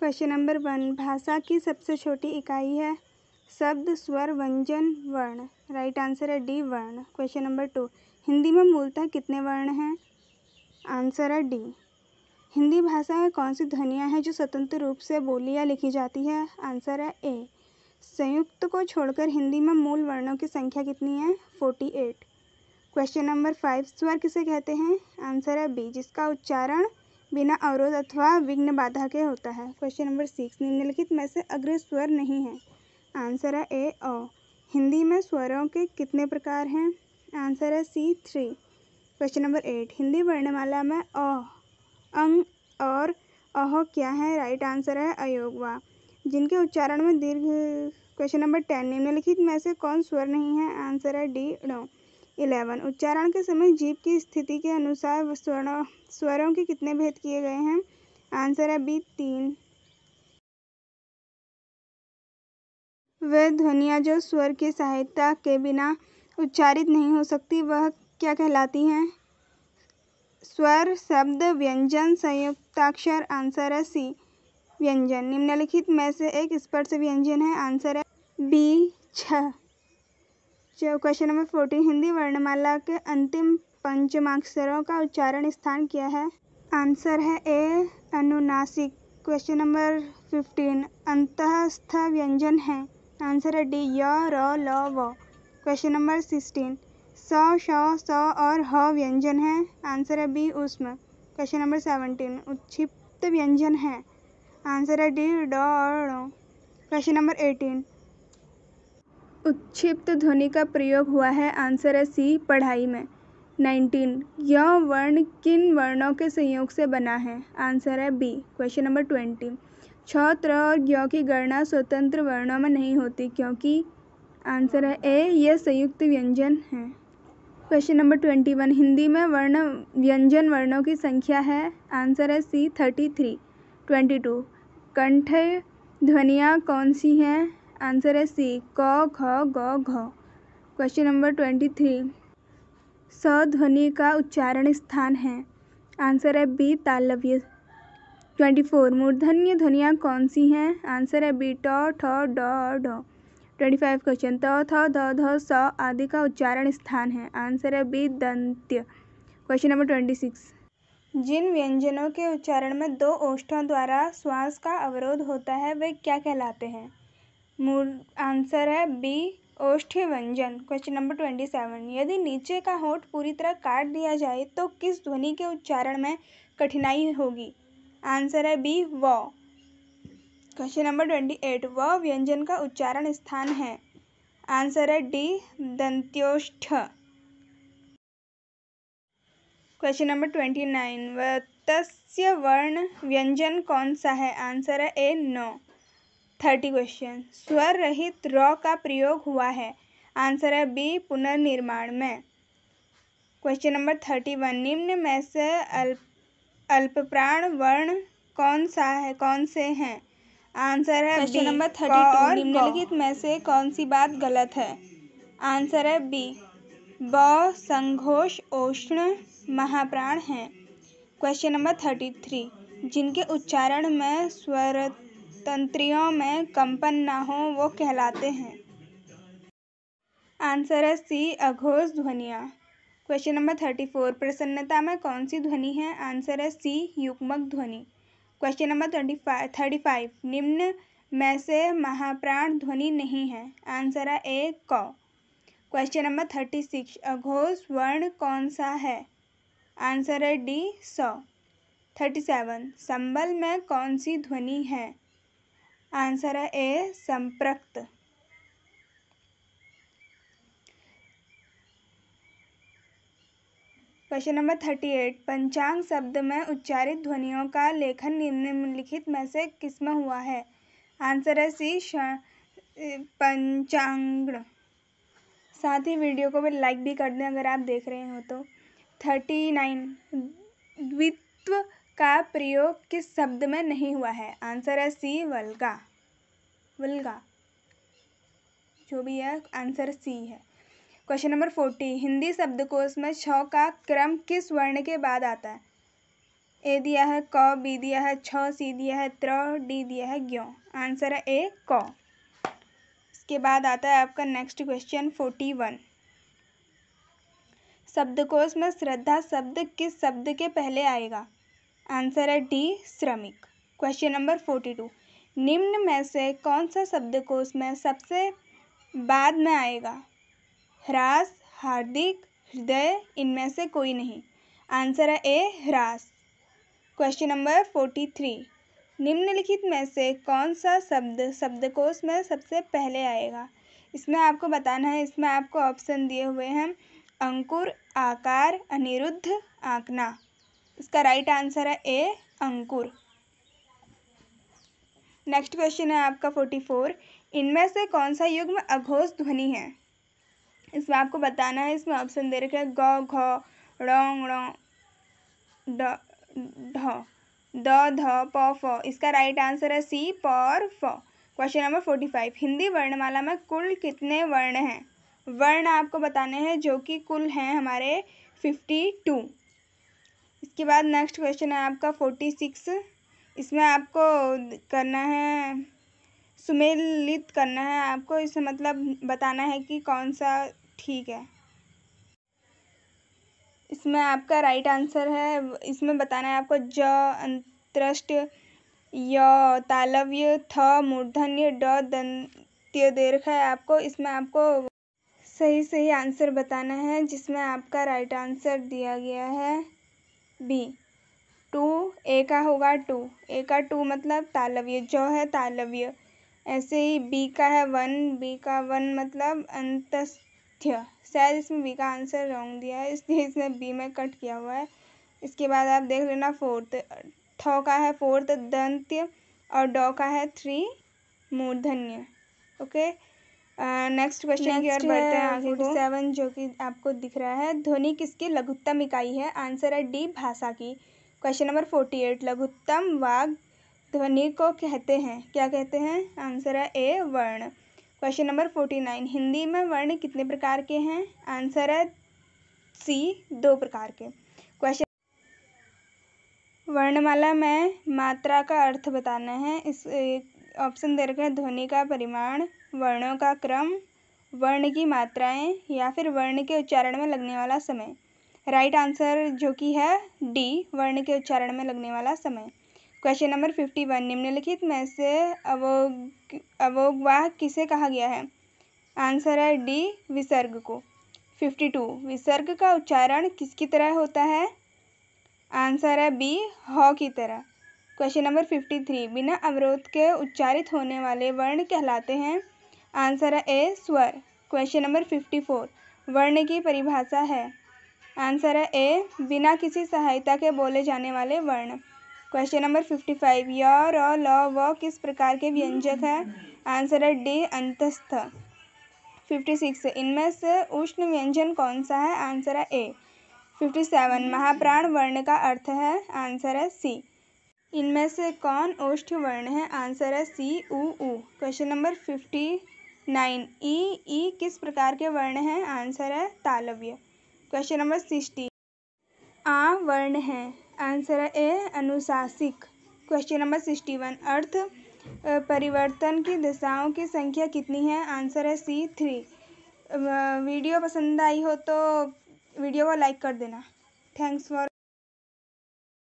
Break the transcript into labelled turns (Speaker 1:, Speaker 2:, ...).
Speaker 1: question number one भाषा की सबसे छोटी इकाई है शब्द स्वर व्यंजन वर्ण राइट आंसर है डी वर्ण क्वेश्चन नंबर टू हिंदी में मूलतः कितने वर्ण हैं आंसर है डी हिंदी भाषा में कौन सी ध्वनियाँ हैं जो स्वतंत्र रूप से बोली या लिखी जाती है आंसर है ए संयुक्त को छोड़कर हिंदी में मूल वर्णों की संख्या कितनी है forty eight question number five स्वर किसे कहते हैं आंसर है बी जिसका उच्चारण बिना अवरोध अथवा विघ्न बाधा के होता है क्वेश्चन नंबर सिक्स निम्नलिखित में से अग्र स्वर नहीं है आंसर है ए ओ हिंदी में स्वरों के कितने प्रकार हैं आंसर है C three question number eight Hindi वर्णमाला में अ अंग और अह क्या है राइट आंसर है अयोगवा जिनके उच्चारण में दीर्घ क्वेश्चन नंबर टेन निम्नलिखित में से कौन स्वर नहीं है आंसर है डी डो इलेवन उच्चारण के समय जीभ की स्थिति के अनुसार स्वरों स्वरों के कितने भेद किए गए हैं आंसर है बी तीन वह ध्वनियाँ जो स्वर की सहायता के बिना उच्चारित नहीं हो सकती वह क्या कहलाती हैं स्वर शब्द व्यंजन संयुक्ताक्षर आंसर है सी व्यंजन निम्नलिखित में से एक स्पर्श व्यंजन है आंसर है बी छः क्वेश्चन नंबर फोर्टीन हिंदी वर्णमाला के अंतिम पंचमाक्षरों का उच्चारण स्थान क्या है आंसर है ए अनुनासिक क्वेश्चन नंबर फिफ्टीन अंतस्थ व्यंजन है आंसर है डी य र ल व क्वेश्चन नंबर सिक्सटीन स श स और ह व्यंजन है आंसर है बी उष्म क्वेश्चन नंबर सेवनटीन उत्क्षिप्त व्यंजन है आंसर है डी ड और क्वेश्चन नंबर एटीन उत्क्षिप्त ध्वनि का प्रयोग हुआ है आंसर है सी पढ़ाई में नाइनटीन यह वर्ण किन वर्णों के संयोग से बना है आंसर है बी क्वेश्चन नंबर ट्वेंटी छ त्र और ज्ञ की गणना स्वतंत्र वर्णों में नहीं होती क्योंकि आंसर है ए यह संयुक्त व्यंजन है question number twenty one Hindi में वर्ण व्यंजन वर्णों की संख्या है आंसर है C thirty three twenty two कंठ ध्वनियाँ कौन सी हैं आंसर है सी क घ ग घ क्वेश्चन नंबर ट्वेंटी थ्री स ध्वनि का उच्चारण स्थान है आंसर है बी तालव्य ट्वेंटी फोर मूर्धन्य ध्वनियाँ कौन सी हैं आंसर है बी ट ठ ड ट्वेंटी फाइव क्वेश्चन त थ ध ध स आदि का उच्चारण स्थान है आंसर है बी दंत्य क्वेश्चन नंबर ट्वेंटी सिक्स जिन व्यंजनों के उच्चारण में दो ओष्ठों द्वारा श्वास का अवरोध होता है वे क्या कहलाते हैं मूल आंसर है बी व्यंजन क्वेश्चन नंबर ट्वेंटी सेवन यदि नीचे का होठ पूरी तरह काट दिया जाए तो किस ध्वनि के उच्चारण में कठिनाई होगी आंसर है बी व क्वेश्चन नंबर ट्वेंटी एट व व्यंजन का उच्चारण स्थान है आंसर है डी दंत्योष्ठ क्वेश्चन नंबर ट्वेंटी नाइन वतस्य वर्ण व्यंजन कौन सा है आंसर है ए नौ थर्टी क्वेश्चन स्वर रहित रॉ का प्रयोग हुआ है आंसर है बी पुनर्निर्माण में क्वेश्चन नंबर थर्टी वन निम्न में से अल्प अल्पप्राण वर्ण कौन सा है कौन से हैं आंसर है क्वेश्चन नंबर थर्टी टू निम्नलिखित में से कौन सी बात गलत है आंसर है बी ब संघोष ओष्ण महाप्राण हैं क्वेश्चन नंबर थर्टी थ्री जिनके उच्चारण में स्वर तंत्रियों में कंपन ना हो वो कहलाते हैं आंसर है सी अघोष ध्वनिया क्वेश्चन नंबर थर्टी फोर प्रसन्नता में कौन सी ध्वनि है आंसर है सी युग्मक ध्वनि question number twenty five thirty five निम्न में से महाप्राण ध्वनि नहीं है आंसर है ए कौ क्वेश्चन नंबर थर्टी सिक्स अघोष वर्ण कौन सा है आंसर है डी सौ थर्टी सेवन संबल में कौन सी ध्वनि है आंसर है ए संप्रक्त क्वेश्चन नंबर थर्टी एट पंचांग शब्द में उच्चारित ध्वनियों का लेखन निम्नलिखित में से किसमें हुआ है आंसर है सी पंचांग साथ ही वीडियो को भी लाइक भी कर दें अगर आप देख रहे हो तो थर्टी नाइन द्वित्व का प्रयोग किस शब्द में नहीं हुआ है आंसर है सी वल्गा वल्गा जो भी है आंसर सी है क्वेश्चन नंबर फोर्टी हिंदी शब्दकोश में छ का क्रम किस वर्ण के बाद आता है ए दिया है क बी दिया है छ सी दिया है त्र डी दिया है ग्यों आंसर है ए क इसके बाद आता है आपका नेक्स्ट क्वेश्चन फोर्टी वन शब्दकोश में श्रद्धा शब्द किस शब्द के पहले आएगा आंसर है डी श्रमिक क्वेश्चन नंबर फोर्टी टू निम्न में से कौन सा शब्दकोश में सबसे बाद में आएगा ह्रास हार्दिक हृदय इनमें से कोई नहीं आंसर है ए ह्रास क्वेश्चन नंबर फोर्टी थ्री निम्नलिखित में से कौन सा शब्द शब्दकोश में सबसे पहले आएगा इसमें आपको बताना है इसमें आपको ऑप्शन दिए हुए हैं अंकुर आकार अनिरुद्ध आंकना इसका राइट आंसर है ए अंकुर नेक्स्ट क्वेश्चन है आपका फोर्टी फोर इनमें से कौन सा युग्म अघोष ध्वनि है इसमें आपको बताना है इसमें ऑप्शन दे रखे हैं ग घ ड ढ द ध प फ इसका राइट आंसर है सी प और फ question number forty five Hindi वर्णमाला में कुल कितने वर्ण हैं वर्ण आपको बताने हैं जो कि कुल हैं हमारे फिफ्टी टू इसके बाद नेक्स्ट क्वेश्चन है आपका फोर्टी सिक्स इसमें आपको करना है सुमेलित करना है आपको इससे मतलब बताना है कि कौन सा ठीक है इसमें आपका राइट आंसर है इसमें बताना है आपको ज अंतरष्ट य तालव्य थ मूर्धन्य ड दंत्य दीर्घ है आपको इसमें आपको सही सही आंसर बताना है जिसमें आपका राइट आंसर दिया गया है बी टू ए का होगा टू ए का टू मतलब तालव्य जो है तालव्य ऐसे ही बी का है वन बी का वन मतलब अंतस्थ्य शायद इसमें बी का आंसर रॉन्ग दिया है इसलिए इसमें बी में कट किया हुआ है इसके बाद आप देख लेना फोर्थ थ का है फोर्थ दंत्य और डॉ का है थ्री मूर्धन्य ओके नेक्स्ट क्वेश्चन की ओर बढ़ते हैं आगे को सेवन जो कि आपको दिख रहा है ध्वनि किसकी लघुत्तम इकाई है आंसर है डी भाषा की क्वेश्चन नंबर फोर्टी एट लघुत्तम वाग ध्वनि को कहते हैं क्या कहते हैं आंसर है ए वर्ण question number forty nine Hindi में वर्ण कितने प्रकार के हैं आंसर है सी दो प्रकार के क्वेश्चन वर्णमाला में मात्रा का अर्थ बताना है इस ऑप्शन दे रखे हैं ध्वनि का परिमाण वर्णों का क्रम वर्ण की मात्राएं या फिर वर्ण के उच्चारण में लगने वाला समय राइट आंसर जो कि है डी वर्ण के उच्चारण में लगने वाला समय क्वेश्चन नंबर फिफ्टी वन निम्नलिखित में से अवोग अवोगवाह किसे कहा गया है आंसर है डी विसर्ग को फिफ्टी टू विसर्ग का उच्चारण किसकी तरह होता है आंसर है बी हॉ की तरह क्वेश्चन नंबर फिफ्टी थ्री बिना अवरोध के उच्चारित होने वाले वर्ण कहलाते हैं आंसर है ए स्वर क्वेश्चन नंबर फिफ्टी फोर वर्ण की परिभाषा है आंसर है ए बिना किसी सहायता के बोले जाने वाले वर्ण क्वेश्चन नंबर फिफ्टी फाइव य र ल व किस प्रकार के व्यंजक है आंसर है डी अंतस्थ फिफ्टी सिक्स इनमें से उष्ण व्यंजन कौन सा है आंसर है ए फिफ्टी सेवन महाप्राण वर्ण का अर्थ है आंसर है सी इनमें से कौन ओष्ठ वर्ण है आंसर है सी ऊ ऊ क्वेश्चन नंबर फिफ्टी नाइन ई ई किस प्रकार के वर्ण हैं आंसर है तालव्य क्वेश्चन नंबर सिक्सटी आ वर्ण है आंसर है ए अनुशासिक क्वेश्चन नंबर सिक्सटी वन अर्थ परिवर्तन की दिशाओं की संख्या कितनी है आंसर है सी थ्री वीडियो पसंद आई हो तो वीडियो को लाइक कर देना थैंक्स फॉर